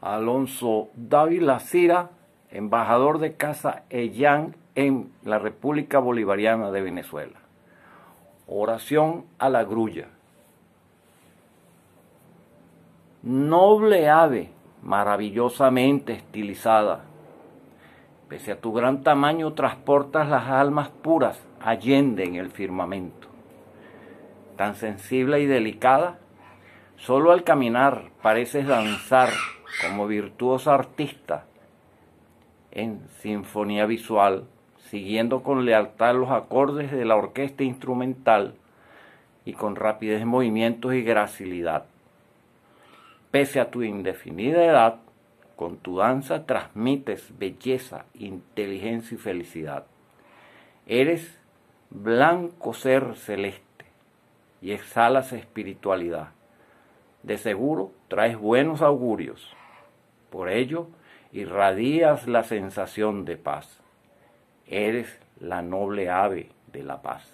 Alonso David Lacira, embajador de Casa Ellán en la República Bolivariana de Venezuela. Oración a la grulla. Noble ave, maravillosamente estilizada, pese a tu gran tamaño transportas las almas puras allende en el firmamento. Tan sensible y delicada, solo al caminar pareces danzar como virtuosa artista en sinfonía visual, siguiendo con lealtad los acordes de la orquesta instrumental y con rapidez movimientos y gracilidad. Pese a tu indefinida edad, con tu danza transmites belleza, inteligencia y felicidad. Eres blanco ser celeste y exhalas espiritualidad. De seguro traes buenos augurios. Por ello, irradías la sensación de paz. Eres la noble ave de la paz.